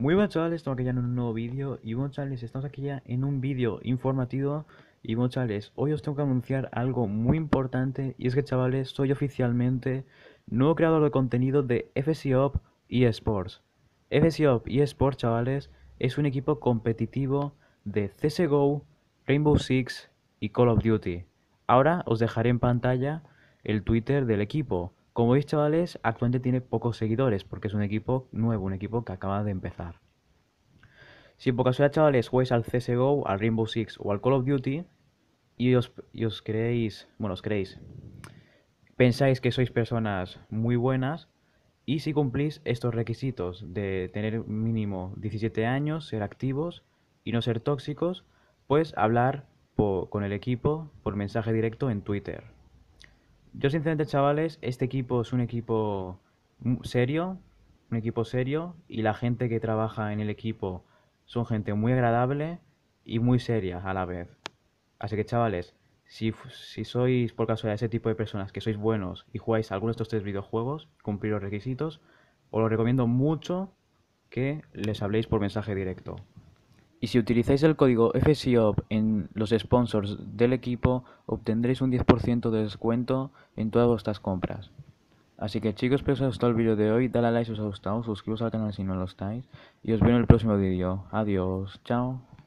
Muy buenas chavales, estamos aquí ya en un nuevo vídeo y bueno chavales, estamos aquí ya en un vídeo informativo y bueno chavales, hoy os tengo que anunciar algo muy importante y es que chavales, soy oficialmente nuevo creador de contenido de FCOP eSports. FCOP eSports chavales, es un equipo competitivo de CSGO, Rainbow Six y Call of Duty. Ahora os dejaré en pantalla el Twitter del equipo como veis, chavales, actualmente tiene pocos seguidores porque es un equipo nuevo, un equipo que acaba de empezar. Si por casualidad, chavales, jugáis al CSGO, al Rainbow Six o al Call of Duty y os, y os creéis, bueno, os creéis, pensáis que sois personas muy buenas y si cumplís estos requisitos de tener mínimo 17 años, ser activos y no ser tóxicos, pues hablar con el equipo por mensaje directo en Twitter. Yo sinceramente, chavales, este equipo es un equipo serio, un equipo serio y la gente que trabaja en el equipo son gente muy agradable y muy seria a la vez. Así que, chavales, si, si sois por casualidad ese tipo de personas que sois buenos y jugáis alguno de estos tres videojuegos, cumplir los requisitos, os lo recomiendo mucho que les habléis por mensaje directo. Y si utilizáis el código FSIOP en los sponsors del equipo, obtendréis un 10% de descuento en todas vuestras compras. Así que chicos, espero que os haya gustado el vídeo de hoy, dale a like si os ha gustado, suscribíos al canal si no lo estáis, y os veo en el próximo vídeo. Adiós, chao.